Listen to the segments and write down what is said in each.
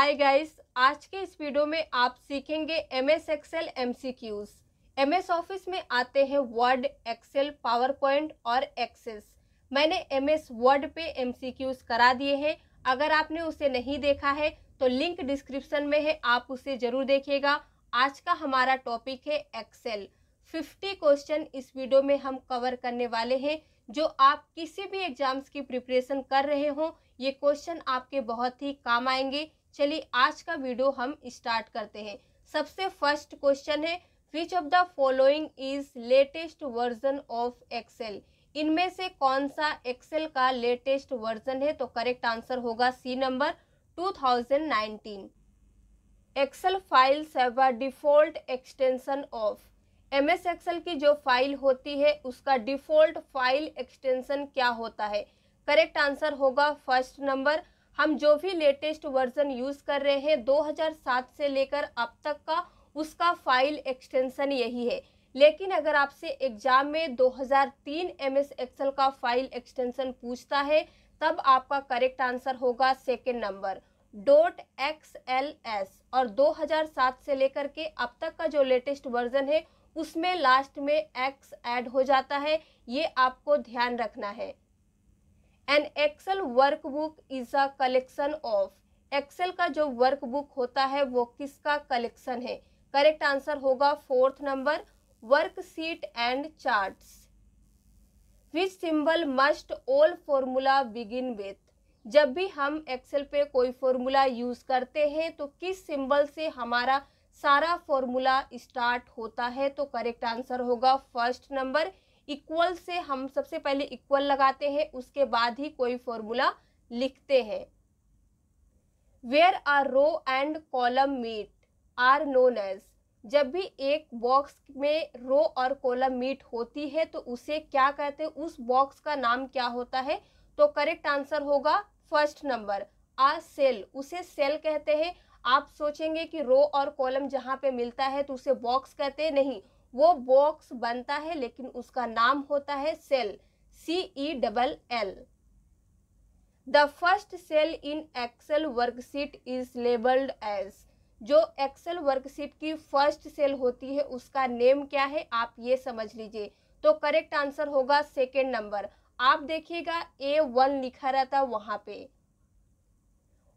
Hi guys आज के इस वीडियो में आप सीखेंगे M S Excel M C Qs M S office में आते हैं वर्ड एक्सेल पावर पॉइंट और एक्सेस मैंने एम एस वर्ड पे एम सी क्यूज करा दिए हैं अगर आपने उसे नहीं देखा है तो लिंक डिस्क्रिप्शन में है आप उसे ज़रूर देखिएगा आज का हमारा टॉपिक है एक्सेल फिफ्टी क्वेश्चन इस वीडियो में हम कवर करने वाले हैं जो आप किसी भी एग्जाम्स की प्रिपरेशन कर रहे हों ये क्वेश्चन आपके बहुत ही काम आएंगे चलिए आज का वीडियो हम स्टार्ट करते हैं सबसे फर्स्ट क्वेश्चन है which of the following is latest version of Excel इनमें से कौन सा एक्सेल का लेटेस्ट वर्जन है तो करेक्ट आंसर होगा C number 2019 Excel files have default extension of M S Excel की जो फाइल होती है उसका डिफॉल्ट फाइल एक्सटेंशन क्या होता है करेक्ट आंसर होगा फर्स्ट नंबर हम जो भी लेटेस्ट वर्जन यूज़ कर रहे हैं 2007 से लेकर अब तक का उसका फाइल एक्सटेंशन यही है लेकिन अगर आपसे एग्ज़ाम में 2003 एम एस एक्सल का फाइल एक्सटेंशन पूछता है तब आपका करेक्ट आंसर होगा second number dot X L S और 2007 से लेकर के अब तक का जो लेटेस्ट वर्जन है उसमें लास्ट में एक्स ऐड हो जाता है ये आपको ध्यान रखना है an Excel workbook is a collection of Excel का जो वर्कबुक होता है वो किसका कलेक्शन है करेक्ट आंसर होगा fourth number worksheet and charts which symbol must all formula begin with जब भी हम एक्सेल पे कोई फॉर्मूला यूज़ करते हैं तो किस सिंबल से हमारा सारा फॉर्मूला स्टार्ट होता है तो करेक्ट आंसर होगा फर्स्ट नंबर इक्वल से हम सबसे पहले इक्वल लगाते हैं उसके बाद ही कोई फॉर्मूला लिखते हैं where are row and column meet are known as जब भी एक बॉक्स में रो और कॉलम मीट होती है तो उसे क्या कहते हैं उस बॉक्स का नाम क्या होता है तो करेक्ट आंसर होगा फर्स्ट नंबर आ सेल उसे सेल कहते हैं आप सोचेंगे कि रो और कॉलम जहाँ पे मिलता है तो उसे बॉक्स कहते हैं नहीं वो बॉक्स बनता है लेकिन उसका नाम होता है cell C E double L the first cell in Excel worksheet is labelled as जो एक्सेल वर्कशीट की फर्स्ट सेल होती है उसका नेम क्या है आप ये समझ लीजिए तो करेक्ट आंसर होगा सेकेंड नंबर आप देखिएगा ए वन लिखा रहता वहां पे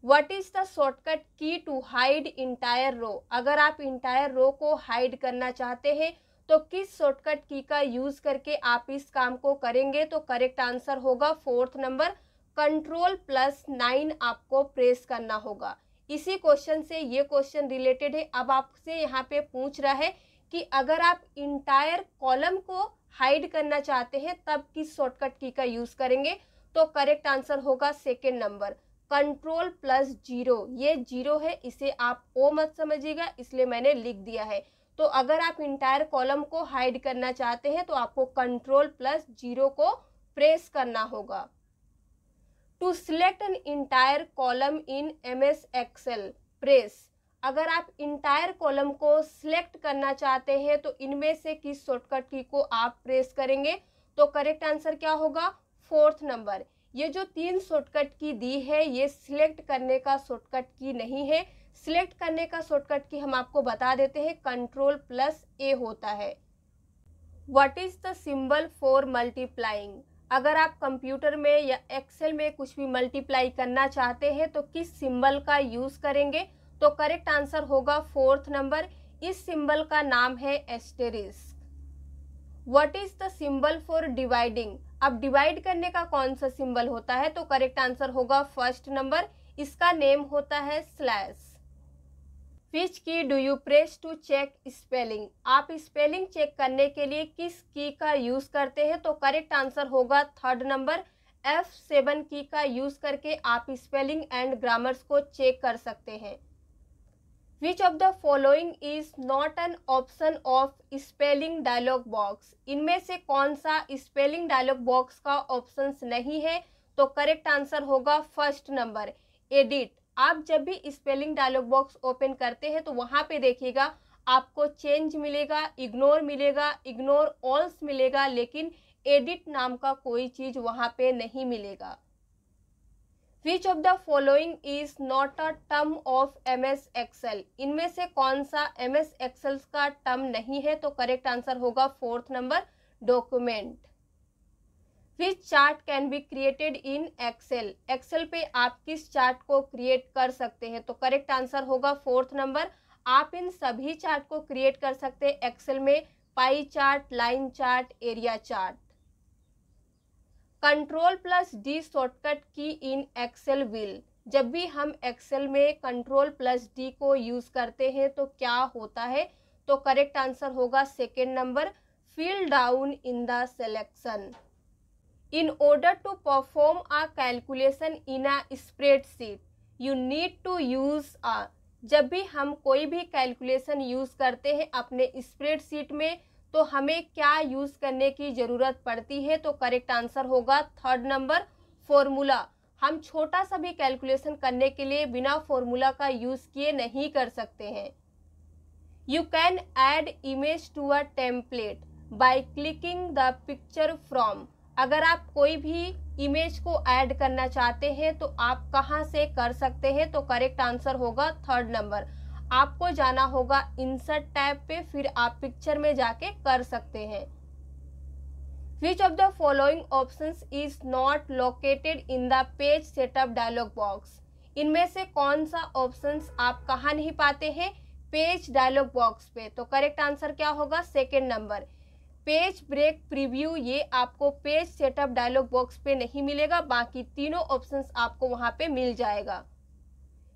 what is the shortcut key to hide entire row अगर आप इंटायर रो को हाइड करना चाहते हैं तो किस शॉर्टकट की का यूज करके आप इस काम को करेंगे तो करेक्ट आंसर होगा fourth number control plus nine आपको प्रेस करना होगा इसी क्वेश्चन से ये क्वेश्चन रिलेटेड है अब आपसे यहाँ पे पूछ रहा है कि अगर आप इंटायर कॉलम को हाइड करना चाहते हैं तब किस शॉर्टकट की का यूज करेंगे तो करेक्ट आंसर होगा second number control plus zero ये जीरो है इसे आप ओ मत समझिएगा इसलिए मैंने लिख दिया है तो अगर आप इंटायर कॉलम को हाइड करना चाहते हैं तो आपको कंट्रोल प्लस जीरो को प्रेस करना होगा to select an entire column in M S Excel press अगर आप इंटायर कॉलम को सिलेक्ट करना चाहते हैं तो इनमें से किस शॉर्टकट की को आप प्रेस करेंगे तो करेक्ट आंसर क्या होगा फोर्थ नंबर ये जो तीन शॉर्टकट की दी है ये सिलेक्ट करने का शॉर्टकट की नहीं है सिलेक्ट करने का शॉर्टकट की हम आपको बता देते हैं कंट्रोल प्लस ए होता है what is the symbol for multiplying अगर आप कंप्यूटर में या एक्सेल में कुछ भी मल्टीप्लाई करना चाहते हैं तो किस सिंबल का यूज़ करेंगे तो करेक्ट आंसर होगा फोर्थ नंबर इस सिंबल का नाम है asterisk what is the symbol for dividing अब डिवाइड करने का कौन सा सिंबल होता है तो करेक्ट आंसर होगा फर्स्ट नंबर इसका नेम होता है slash which key do you press to check spelling आप स्पेलिंग चेक करने के लिए किस की का यूज़ करते हैं तो करेक्ट आंसर होगा third number F seven key का यूज़ करके आप स्पेलिंग एंड ग्रामर्स को चेक कर सकते हैं which of the following is not an option of spelling dialog box इनमें से कौन सा स्पेलिंग डायलॉग बॉक्स का ऑप्शन नहीं है तो करेक्ट आंसर होगा फर्स्ट नंबर एडिट आप जब भी स्पेलिंग डायलॉग बॉक्स ओपन करते हैं तो वहाँ पे देखिएगा आपको चेंज मिलेगा इग्नोर मिलेगा इग्नोर ऑल्स मिलेगा लेकिन एडिट नाम का कोई चीज़ वहाँ पे नहीं मिलेगा which of the following is not a term of M S XL इनमें से कौन सा एम एस एक्सएल्स का टर्म नहीं है तो करेक्ट आंसर होगा fourth number document which chart can be created in Excel Excel पे आप किस चार्ट को क्रिएट कर सकते हैं तो करेक्ट आंसर होगा फोर्थ नंबर आप इन सभी चार्ट को क्रिएट कर सकते हैं एक्सेल में pie chart line chart area chart control plus D shortcut key in Excel will जब भी हम एक्सेल में कंट्रोल प्लस डी को यूज़ करते हैं तो क्या होता है तो करेक्ट आंसर होगा second number fill down in the selection in order to perform a calculation in a spreadsheet you need to use a जब भी हम कोई भी कैलकुलेशन यूज़ करते हैं अपने स्प्रेडशीट में तो हमें क्या यूज़ करने की ज़रूरत पड़ती है तो करेक्ट आंसर होगा थर्ड नंबर फॉर्मूला हम छोटा सा भी कैलकुलेशन करने के लिए बिना फॉर्मूला का यूज़ किए नहीं कर सकते हैं you can add image to a template by clicking the picture from अगर आप कोई भी इमेज को ऐड करना चाहते हैं तो आप कहाँ से कर सकते हैं तो करेक्ट आंसर होगा थर्ड नंबर आपको जाना होगा इंसर्ट टैब पे फिर आप पिक्चर में जाके कर सकते हैं which of the following option is not located in the page setup dialog box इनमें से कौन सा ऑप्शन आप कहा नहीं पाते हैं पेज डायलॉग बॉक्स पे तो करेक्ट आंसर क्या होगा second number page break preview ये आपको पेज सेटअप डायलॉग बॉक्स पे नहीं मिलेगा बाकी तीनों ऑप्शंस आपको वहाँ पे मिल जाएगा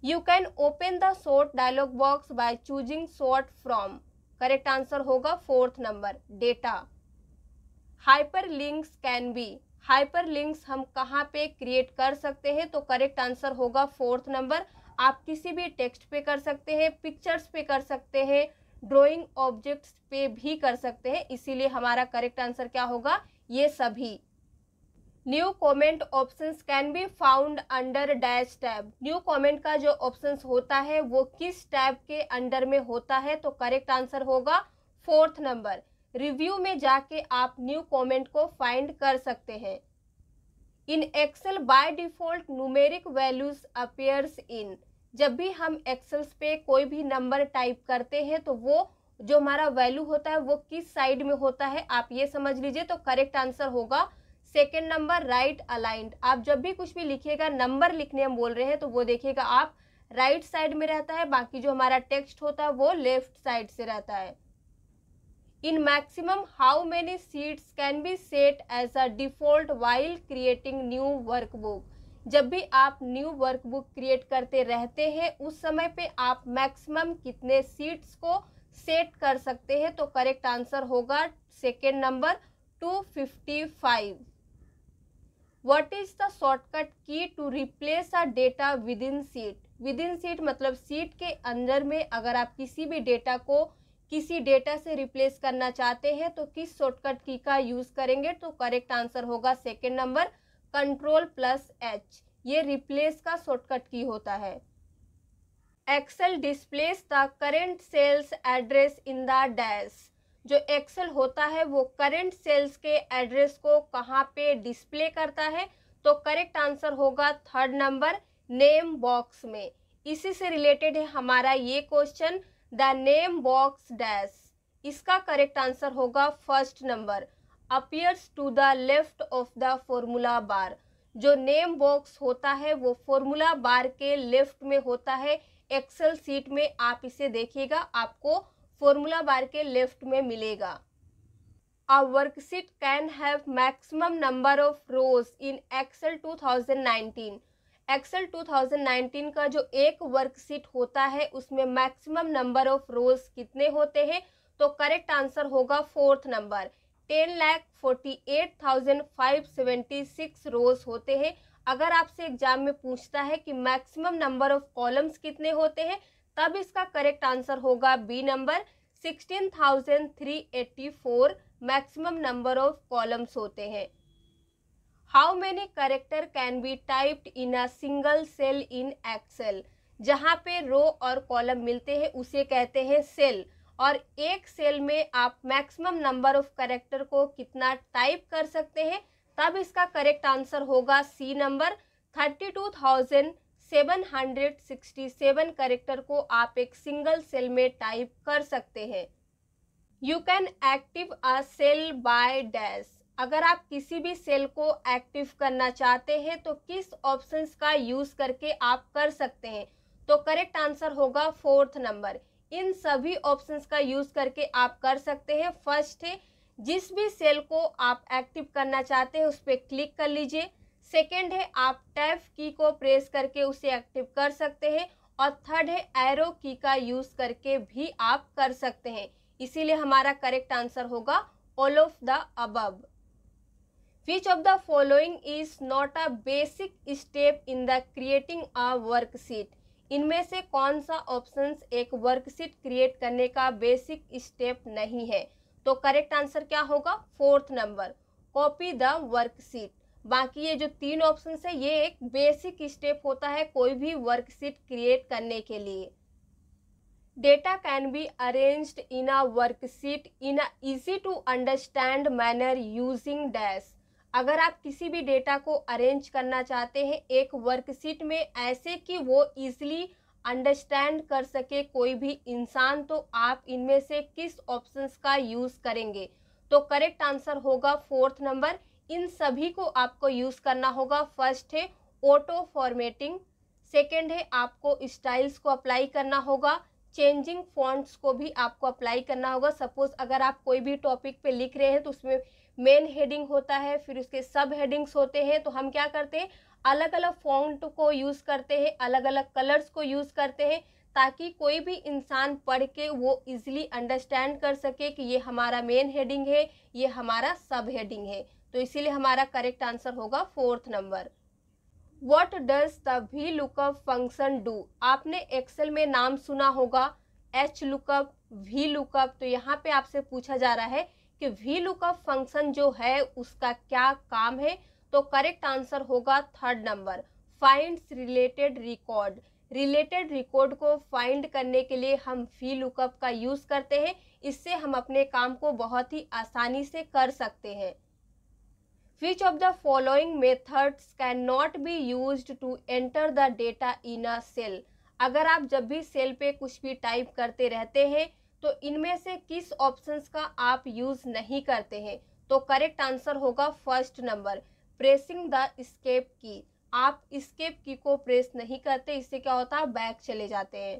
you can open the sort dialog box by choosing sort from correct answer होगा fourth number data hyperlinks can be hyperlinks हम कहाँ पे क्रिएट कर सकते हैं तो करेक्ट आंसर होगा फोर्थ नंबर आप किसी भी टेक्स्ट पे कर सकते हैं पिक्चर्स पे कर सकते हैं ड्रॉइंग ऑब्जेक्ट्स पे भी कर सकते हैं इसीलिए हमारा करेक्ट आंसर क्या होगा ये सभी new comment option can be found under dash tab new comment का जो ऑप्शन होता है वो किस टैब के अंडर में होता है तो करेक्ट आंसर होगा फोर्थ नंबर रिव्यू में जाके आप न्यू कॉमेंट को फाइंड कर सकते हैं in Excel by default numeric values appears in जब भी हम एक्सेल्स पे कोई भी नंबर टाइप करते हैं तो वो जो हमारा वैल्यू होता है वो किस साइड में होता है आप ये समझ लीजिए तो करेक्ट आंसर होगा सेकेंड नंबर राइट अलाइंट आप जब भी कुछ भी लिखिएगा नंबर लिखने हम बोल रहे हैं तो वो देखिएगा आप राइट right साइड में रहता है बाकी जो हमारा टेक्स्ट होता है वो लेफ्ट साइड से रहता है in maximum how many sheets can be set as a default while creating new workbook जब भी आप न्यू वर्कबुक क्रिएट करते रहते हैं उस समय पे आप मैक्सिमम कितने सीट्स को सेट कर सकते हैं तो करेक्ट आंसर होगा second number two fifty five what is the shortcut key to replace a data within sheet within sheet मतलब सीट के अंदर में अगर आप किसी भी डेटा को किसी डेटा से रिप्लेस करना चाहते हैं तो किस शॉर्टकट की का यूज़ करेंगे तो करेक्ट आंसर होगा second number control plus H ये रिप्लेस का शॉर्टकट की होता है Excel displace the current cells address in the dash जो एक्सेल होता है वो करेंट सेल्स के एड्रेस को कहाँ पे डिस्प्ले करता है तो करेक्ट आंसर होगा थर्ड नंबर नेम बॉक्स में इसी से रिलेटेड है हमारा ये question the name box dash इसका करेक्ट आंसर होगा first number appears to the left of the formula bar जो नेम बॉक्स होता है वो फॉर्मूला बार के लेफ्ट में होता है एक्सेल सीट में आप इसे देखिएगा आपको फॉर्मूला बार के लेफ्ट में मिलेगा a worksheet can have maximum number of rows in Excel 2019. Excel 2019 का जो एक वर्कशीट होता है उसमें मैक्सिमम नंबर ऑफ रोज कितने होते हैं तो करेक्ट आंसर होगा fourth number ten lakh forty eight thousand five seventy six rows होते हैं अगर आपसे एग्जाम में पूछता है कि मैक्सिमम नंबर ऑफ कॉलम्स कितने होते हैं तब इसका करेक्ट आंसर होगा B number sixteen thousand three eighty four maximum number of columns होते हैं how many character can be typed in a single cell in Excel जहाँ पे रो और कॉलम मिलते हैं उसे कहते हैं सेल और एक सेल में आप मैक्सिमम नंबर ऑफ करेक्टर को कितना टाइप कर सकते हैं तब इसका करेक्ट आंसर होगा C number thirty two thousand seven hundred sixty seven character को आप एक सिंगल सेल में टाइप कर सकते हैं you can active a cell by dash अगर आप किसी भी सेल को एक्टिव करना चाहते हैं तो किस ऑप्शंस का यूज़ करके आप कर सकते हैं तो करेक्ट आंसर होगा फोर्थ नंबर इन सभी ऑप्शंस का यूज़ करके आप कर सकते हैं फर्स्ट है जिस भी सेल को आप एक्टिव करना चाहते हैं उस पर क्लिक कर लीजिए सेकेंड है आप टैब की को प्रेस करके उसे एक्टिव कर सकते हैं और थर्ड है एरो की का यूज़ करके भी आप कर सकते हैं इसीलिए हमारा करेक्ट आंसर होगा all of the above which of the following is not a basic step in the creating a worksheet इनमें से कौन सा ऑप्शन एक वर्कशीट क्रिएट करने का बेसिक स्टेप नहीं है तो करेक्ट आंसर क्या होगा fourth number copy the worksheet बाकी ये जो तीन ऑप्शन है ये एक बेसिक स्टेप होता है कोई भी वर्कशीट क्रिएट करने के लिए data can be arranged in a worksheet in a easy to understand manner using dash अगर आप किसी भी डेटा को अरेंज करना चाहते हैं एक वर्कशीट में ऐसे कि वो ईजिली अंडरस्टैंड कर सके कोई भी इंसान तो आप इनमें से किस ऑप्शंस का यूज़ करेंगे तो करेक्ट आंसर होगा फोर्थ नंबर इन सभी को आपको यूज़ करना होगा फर्स्ट है ऑटो फॉर्मेटिंग सेकेंड है आपको स्टाइल्स को अप्लाई करना होगा चेंजिंग फॉन्ट्स को भी आपको अप्लाई करना होगा सपोज अगर आप कोई भी टॉपिक पे लिख रहे हैं तो उसमें मेन हेडिंग होता है फिर उसके सब हेडिंग्स होते हैं तो हम क्या करते हैं अलग अलग फॉन्ट को यूज़ करते हैं अलग अलग कलर्स को यूज़ करते हैं ताकि कोई भी इंसान पढ़ के वो इजीली अंडरस्टैंड कर सके कि ये हमारा मेन हेडिंग है ये हमारा सब हेडिंग है तो इसीलिए हमारा करेक्ट आंसर होगा fourth number what does the V lookup function do आपने एक्सेल में नाम सुना होगा एच लुकअप वी लुकअप तो यहाँ पे आपसे पूछा जा रहा है कि वी लुकअप फंक्शन जो है उसका क्या काम है तो करेक्ट आंसर होगा third number find related record related record को फाइंड करने के लिए हम वी लुकअप का यूज़ करते हैं इससे हम अपने काम को बहुत ही आसानी से कर सकते हैं which of the following methods can not be use to enter the data in a cell अगर आप जब भी सेल पे कुछ भी टाइप करते रहते हैं तो इनमें से किस ऑप्शंस का आप यूज़ नहीं करते हैं तो करेक्ट आंसर होगा first number pressing the escape key आप स्केप की को प्रेस नहीं करते इससे क्या होता है बैक चले जाते हैं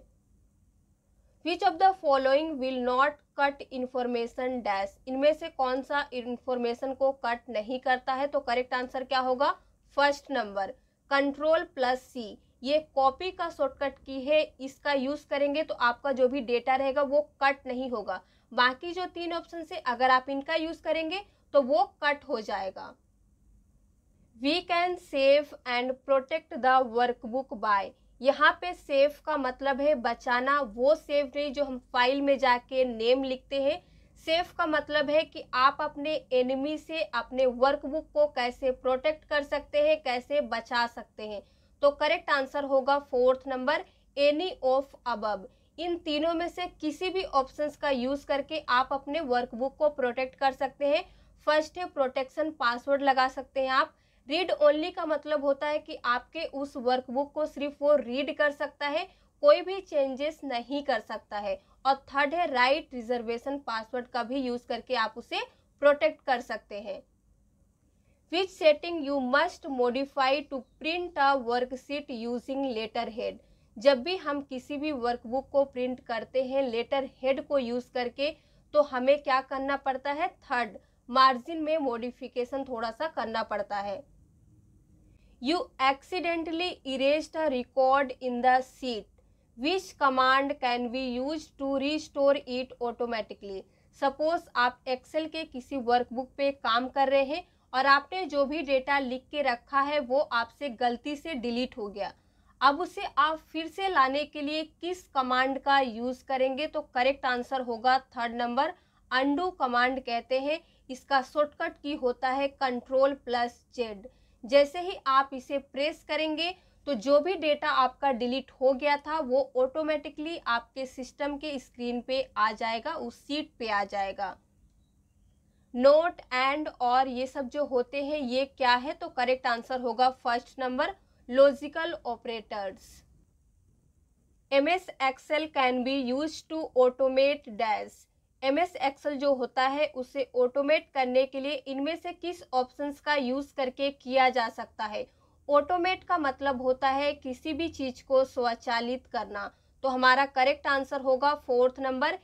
which of the following will not cut information dash इनमें से कौन सा इन्फॉर्मेशन को कट नहीं करता है तो करेक्ट आंसर क्या होगा first number control plus C ये कॉपी का शॉर्टकट की है इसका यूज़ करेंगे तो आपका जो भी डेटा रहेगा वो कट नहीं होगा बाकी जो तीन ऑप्शन से अगर आप इनका यूज़ करेंगे तो वो कट हो जाएगा we can save and protect the workbook by यहाँ पे सेव का मतलब है बचाना वो सेव नहीं जो हम फाइल में जाके नेम लिखते हैं सेफ का मतलब है कि आप अपने एनिमी से अपने वर्कबुक को कैसे प्रोटेक्ट कर सकते हैं कैसे बचा सकते हैं तो करेक्ट आंसर होगा fourth number any of above इन तीनों में से किसी भी ऑप्शंस का यूज करके आप अपने वर्कबुक को प्रोटेक्ट कर सकते हैं फर्स्ट है प्रोटेक्शन पासवर्ड लगा सकते हैं आप रीड ओनली का मतलब होता है कि आपके उस वर्कबुक को सिर्फ वो रीड कर सकता है कोई भी चेंजेस नहीं कर सकता है और थर्ड है राइट रिजर्वेशन पासवर्ड का भी यूज करके आप उसे प्रोटेक्ट कर सकते हैं which setting you must modify to print a worksheet using letterhead जब भी हम किसी भी वर्कबुक को प्रिंट करते हैं लेटर हेड को यूज़ करके तो हमें क्या करना पड़ता है थर्ड मार्जिन में मॉडिफिकेशन थोड़ा सा करना पड़ता है you accidentally erase a record in the sheet which command can be use to restore it automatically suppose आप एक्सेल के किसी वर्कबुक पे काम कर रहे हैं और आपने जो भी डेटा लिख के रखा है वो आपसे गलती से डिलीट हो गया अब उसे आप फिर से लाने के लिए किस कमांड का यूज़ करेंगे तो करेक्ट आंसर होगा थर्ड नंबर अंडू कमांड कहते हैं इसका शॉर्टकट की होता है कंट्रोल प्लस जेड जैसे ही आप इसे प्रेस करेंगे तो जो भी डेटा आपका डिलीट हो गया था वो ऑटोमेटिकली आपके सिस्टम के स्क्रीन पे आ जाएगा उस सीट पे आ जाएगा नोट एंड और ये सब जो होते हैं ये क्या है तो करेक्ट आंसर होगा first number logical operators M S Excel can be use to automate dash M S Excel जो होता है उसे ऑटोमेट करने के लिए इनमें से किस ऑप्शंस का यूज़ करके किया जा सकता है ऑटोमेट का मतलब होता है किसी भी चीज़ को स्वचालित करना तो हमारा करेक्ट आंसर होगा fourth number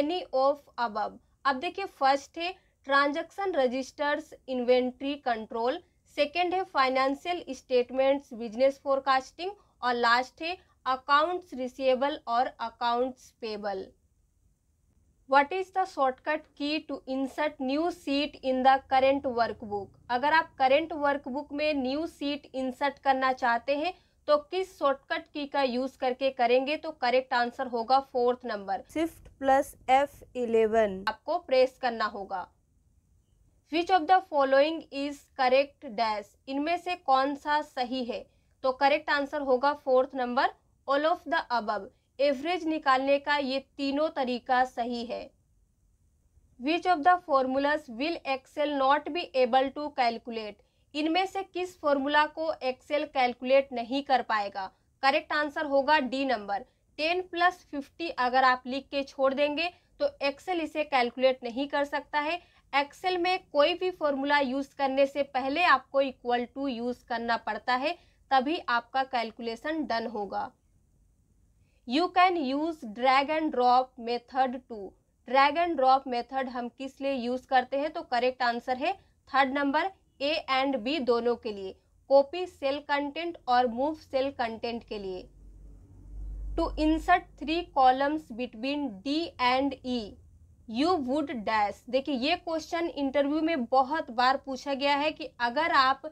any of above अब देखिए फर्स्ट है transaction registers inventory control second है फाइनेंशियल स्टेटमेंट्स बिजनेस फोरकास्टिंग और लास्ट है अकाउंट्स रिसिएबल और accounts payable what is the shortcut key to insert new sheet in the current workbook अगर आप current workbook में न्यू सीट इंसर्ट करना चाहते हैं तो किस शॉर्टकट की का यूज करके करेंगे तो करेक्ट आंसर होगा fourth number shift plus F eleven आपको प्रेस करना होगा which of the following is correct dash इनमें से कौन सा सही है तो करेक्ट आंसर होगा fourth number all of the above average निकालने का ये तीनों तरीका सही है which of the formulas will Excel not be able to calculate इनमें से किस फॉर्मूला को एक्सेल कैलकुलेट नहीं कर पाएगा करेक्ट आंसर होगा D number ten plus fifty अगर आप लिख के छोड़ देंगे तो एक्सेल इसे कैलकुलेट नहीं कर सकता है एक्सेल में कोई भी फॉर्मूला यूज़ करने से पहले आपको इक्वल टू यूज़ करना पड़ता है तभी आपका कैलकुलेशन डन होगा you can use drag and drop method to drag and drop method हम किस लिए यूज़ करते हैं तो करेक्ट आंसर है third number A and B दोनों के लिए कॉपी सेल कंटेंट और मूव सेल कंटेंट के लिए to insert three columns between D and E you would dash देखिए ये क्वेश्चन इंटरव्यू में बहुत बार पूछा गया है कि अगर आप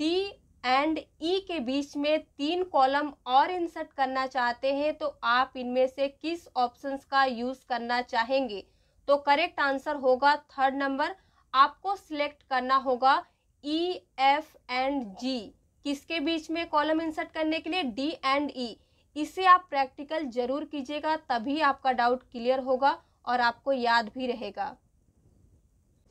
डी एंड ई के बीच में तीन कॉलम और इंसर्ट करना चाहते हैं तो आप इनमें से किस ऑप्शंस का यूज़ करना चाहेंगे तो करेक्ट आंसर होगा थर्ड नंबर आपको सिलेक्ट करना होगा ई एफ एंड जी किसके बीच में कॉलम इंसर्ट करने के लिए डी एंड ई इसे आप प्रैक्टिकल जरूर कीजिएगा तभी आपका डाउट क्लियर होगा और आपको याद भी रहेगा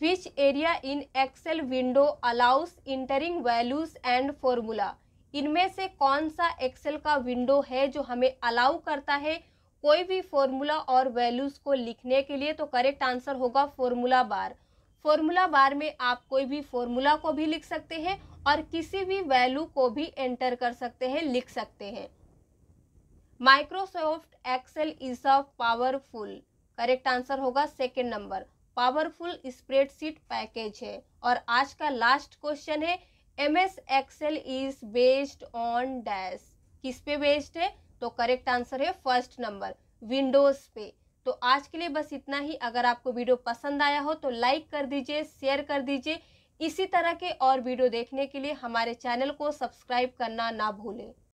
which area in Excel window allows entering values and formula इनमें से कौन सा एक्सेल का विंडो है जो हमें अलाउ करता है कोई भी फॉर्मूला और वैल्यूज़ को लिखने के लिए तो करेक्ट आंसर होगा फॉर्मूला बार फॉर्मूला बार में आप कोई भी फॉर्मूला को भी लिख सकते हैं और किसी भी वैल्यू को भी एंटर कर सकते हैं लिख सकते हैं Microsoft Excel is a powerful correct answer होगा second number powerful spreadsheet package है और आज का लास्ट क्वेश्चन है M S Excel is based on dash किस पे बेस्ड है तो करेक्ट आंसर है फर्स्ट नंबर विंडोज पे तो आज के लिए बस इतना ही अगर आपको वीडियो पसंद आया हो तो लाइक कर दीजिए शेयर कर दीजिए इसी तरह के और वीडियो देखने के लिए हमारे चैनल को सब्सक्राइब करना ना भूलें